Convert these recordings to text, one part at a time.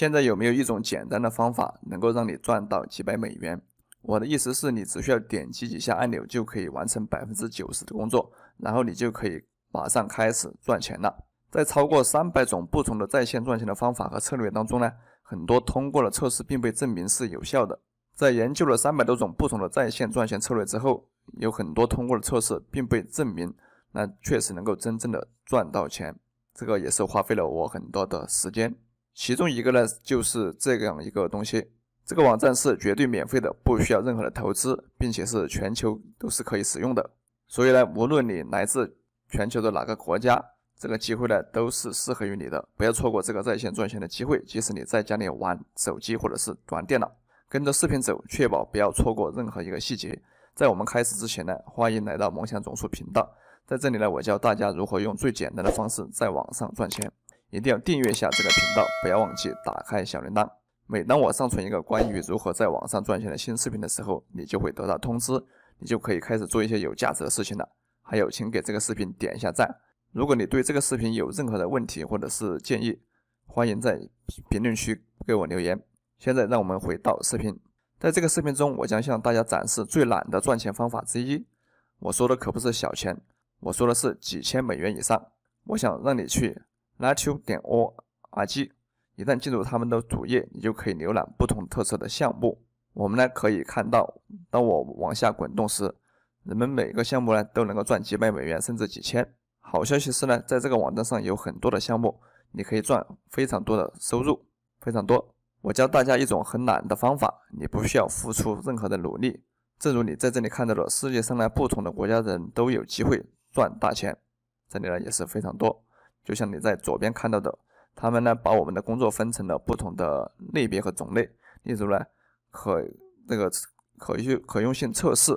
现在有没有一种简单的方法能够让你赚到几百美元？我的意思是你只需要点击几下按钮就可以完成百分之九十的工作，然后你就可以马上开始赚钱了。在超过三百种不同的在线赚钱的方法和策略当中呢，很多通过了测试并被证明是有效的。在研究了三百多种不同的在线赚钱策略之后，有很多通过了测试并被证明，那确实能够真正的赚到钱。这个也是花费了我很多的时间。其中一个呢，就是这样一个东西。这个网站是绝对免费的，不需要任何的投资，并且是全球都是可以使用的。所以呢，无论你来自全球的哪个国家，这个机会呢都是适合于你的。不要错过这个在线赚钱的机会，即使你在家里玩手机或者是玩电脑，跟着视频走，确保不要错过任何一个细节。在我们开始之前呢，欢迎来到梦想总数频道。在这里呢，我教大家如何用最简单的方式在网上赚钱。一定要订阅一下这个频道，不要忘记打开小铃铛。每当我上传一个关于如何在网上赚钱的新视频的时候，你就会得到通知，你就可以开始做一些有价值的事情了。还有，请给这个视频点一下赞。如果你对这个视频有任何的问题或者是建议，欢迎在评论区给我留言。现在，让我们回到视频。在这个视频中，我将向大家展示最懒的赚钱方法之一。我说的可不是小钱，我说的是几千美元以上。我想让你去。来球点 org。一旦进入他们的主页，你就可以浏览不同特色的项目。我们呢可以看到，当我往下滚动时，人们每个项目呢都能够赚几百美元甚至几千。好消息是呢，在这个网站上有很多的项目，你可以赚非常多的收入，非常多。我教大家一种很懒的方法，你不需要付出任何的努力。正如你在这里看到的，世界上呢不同的国家人都有机会赚大钱，这里呢也是非常多。就像你在左边看到的，他们呢把我们的工作分成了不同的类别和种类，例如呢可那个可用可用性测试，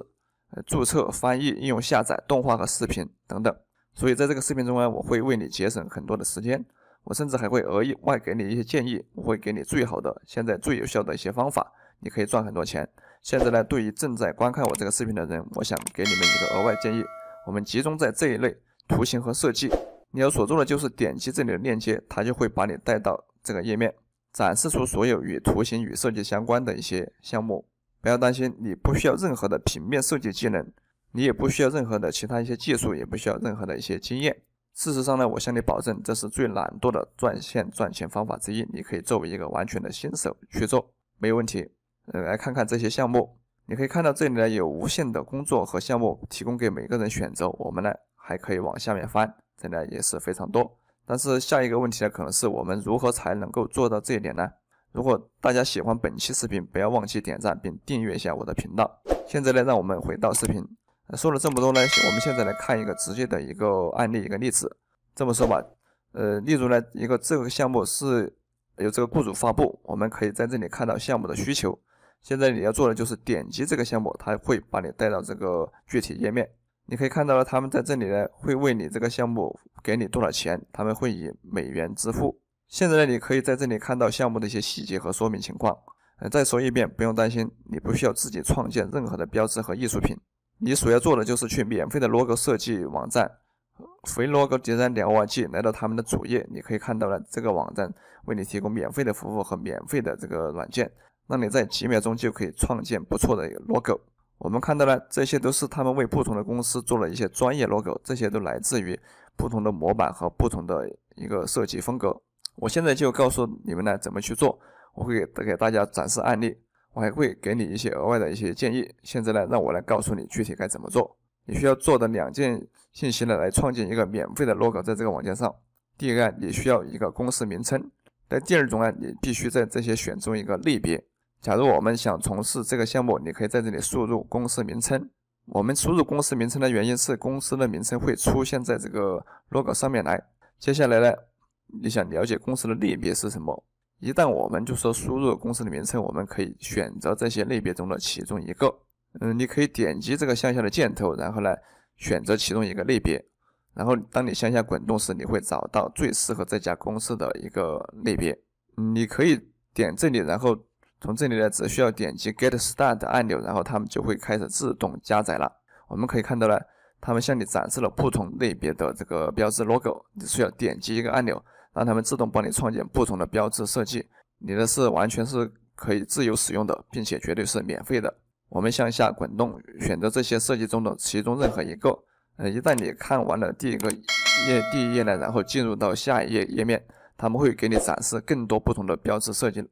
呃注册翻译应用下载动画和视频等等。所以在这个视频中呢，我会为你节省很多的时间，我甚至还会额外给你一些建议，我会给你最好的现在最有效的一些方法，你可以赚很多钱。现在呢，对于正在观看我这个视频的人，我想给你们一个额外建议，我们集中在这一类图形和设计。你要所做的就是点击这里的链接，它就会把你带到这个页面，展示出所有与图形与设计相关的一些项目。不要担心，你不需要任何的平面设计技能，你也不需要任何的其他一些技术，也不需要任何的一些经验。事实上呢，我向你保证，这是最懒惰的赚钱赚钱方法之一。你可以作为一个完全的新手去做，没有问题。来看看这些项目，你可以看到这里呢有无限的工作和项目提供给每个人选择。我们呢还可以往下面翻。这里也是非常多，但是下一个问题呢，可能是我们如何才能够做到这一点呢？如果大家喜欢本期视频，不要忘记点赞并订阅一下我的频道。现在呢，让我们回到视频。说了这么多呢，我们现在来看一个直接的一个案例一个例子。这么说吧，呃，例如呢，一个这个项目是有这个雇主发布，我们可以在这里看到项目的需求。现在你要做的就是点击这个项目，它会把你带到这个具体页面。你可以看到了，他们在这里呢，会为你这个项目给你多少钱？他们会以美元支付。现在呢，你可以在这里看到项目的一些细节和说明情况。嗯，再说一遍，不用担心，你不需要自己创建任何的标志和艺术品，你所要做的就是去免费的 Logo 设计网站，回 Logo Design g r 来到他们的主页，你可以看到了，这个网站为你提供免费的服务和免费的这个软件，让你在几秒钟就可以创建不错的 Logo。我们看到了，这些都是他们为不同的公司做了一些专业 logo，这些都来自于不同的模板和不同的一个设计风格。我现在就告诉你们呢怎么去做，我会给大家展示案例，我还会给你一些额外的一些建议。现在呢，让我来告诉你具体该怎么做。你需要做的两件信息呢，来创建一个免费的 logo 在这个网站上。第一个，你需要一个公司名称；但第二种呢，你必须在这些选中一个类别。假如我们想从事这个项目，你可以在这里输入公司名称。我们输入公司名称的原因是公司的名称会出现在这个 logo 上面来。接下来呢，你想了解公司的类别是什么？一旦我们就说输入公司的名称，我们可以选择这些类别中的其中一个。嗯，你可以点击这个向下的箭头，然后呢选择其中一个类别。然后当你向下滚动时，你会找到最适合这家公司的一个类别。你可以点这里，然后。从这里呢，只需要点击 Get Start 按钮，然后他们就会开始自动加载了。我们可以看到呢，他们向你展示了不同类别的这个标志 logo，你需要点击一个按钮，让他们自动帮你创建不同的标志设计。你的是完全是可以自由使用的，并且绝对是免费的。我们向下滚动，选择这些设计中的其中任何一个。呃，一旦你看完了第一个页第一页呢，然后进入到下一页页面，他们会给你展示更多不同的标志设计。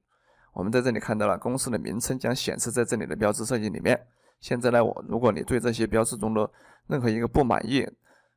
我们在这里看到了公司的名称将显示在这里的标志设计里面。现在呢，我如果你对这些标志中的任何一个不满意，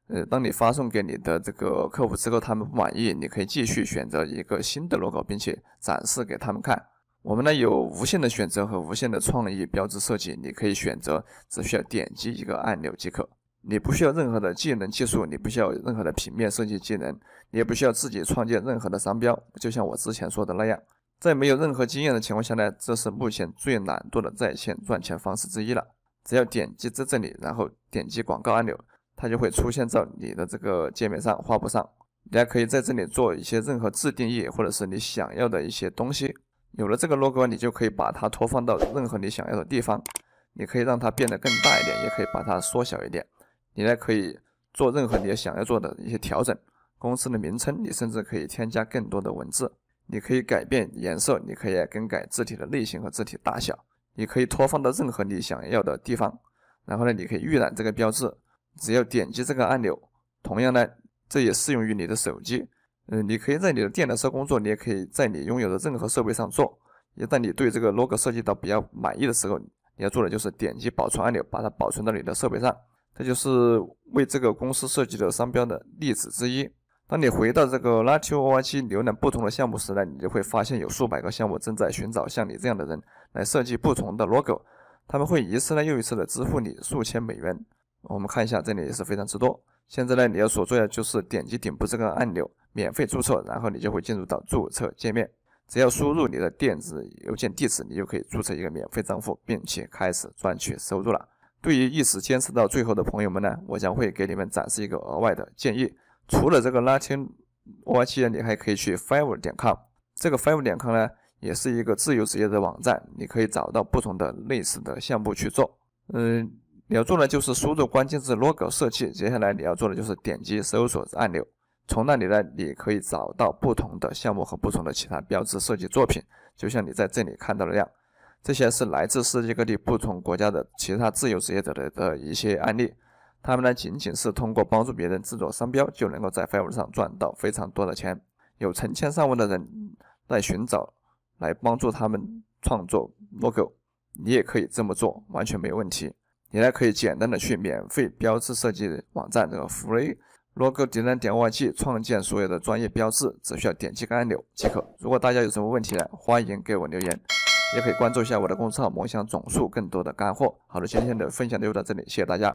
呃，当你发送给你的这个客户之后，他们不满意，你可以继续选择一个新的 logo，并且展示给他们看。我们呢有无限的选择和无限的创意标志设计，你可以选择，只需要点击一个按钮即可。你不需要任何的技能技术，你不需要任何的平面设计技能，你也不需要自己创建任何的商标。就像我之前说的那样。在没有任何经验的情况下呢，这是目前最难度的在线赚钱方式之一了。只要点击在这里，然后点击广告按钮，它就会出现在你的这个界面上，画布上。你还可以在这里做一些任何自定义，或者是你想要的一些东西。有了这个 Logo，你就可以把它拖放到任何你想要的地方。你可以让它变得更大一点，也可以把它缩小一点。你呢，可以做任何你想要做的一些调整。公司的名称，你甚至可以添加更多的文字。你可以改变颜色，你可以更改字体的类型和字体大小，你可以拖放到任何你想要的地方。然后呢，你可以预览这个标志，只要点击这个按钮。同样呢，这也适用于你的手机。嗯，你可以在你的电脑上工作，你也可以在你拥有的任何设备上做。一旦你对这个 logo 设计到比较满意的时候，你要做的就是点击保存按钮，把它保存到你的设备上。这就是为这个公司设计的商标的例子之一。当你回到这个拉取挖挖机浏览不同的项目时呢，你就会发现有数百个项目正在寻找像你这样的人来设计不同的 logo，他们会一次呢又一次的支付你数千美元。我们看一下，这里也是非常之多。现在呢，你要所做的就是点击顶部这个按钮，免费注册，然后你就会进入到注册界面。只要输入你的电子邮件地址，你就可以注册一个免费账户，并且开始赚取收入了。对于一直坚持到最后的朋友们呢，我将会给你们展示一个额外的建议。除了这个拉丁 t i 企业，你还可以去 Fiverr 点 com。这个 Fiverr 点 com 呢，也是一个自由职业的网站，你可以找到不同的类似的项目去做。嗯，你要做的就是输入关键字 logo 设计，接下来你要做的就是点击搜索按钮。从那里呢，你可以找到不同的项目和不同的其他标志设计作品，就像你在这里看到的样。这些是来自世界各地不同国家的其他自由职业者的的一些案例。他们呢，仅仅是通过帮助别人制作商标，就能够在 Fiverr 上赚到非常多的钱。有成千上万的人在寻找来帮助他们创作 logo。你也可以这么做，完全没有问题。你呢，可以简单的去免费标志设计网站这个 Free Logo 敌人点 i g r 创建所有的专业标志，只需要点击个按钮即可。如果大家有什么问题呢，欢迎给我留言，也可以关注一下我的公众号“我想总数”更多的干货。好的，今天的分享就到这里，谢谢大家。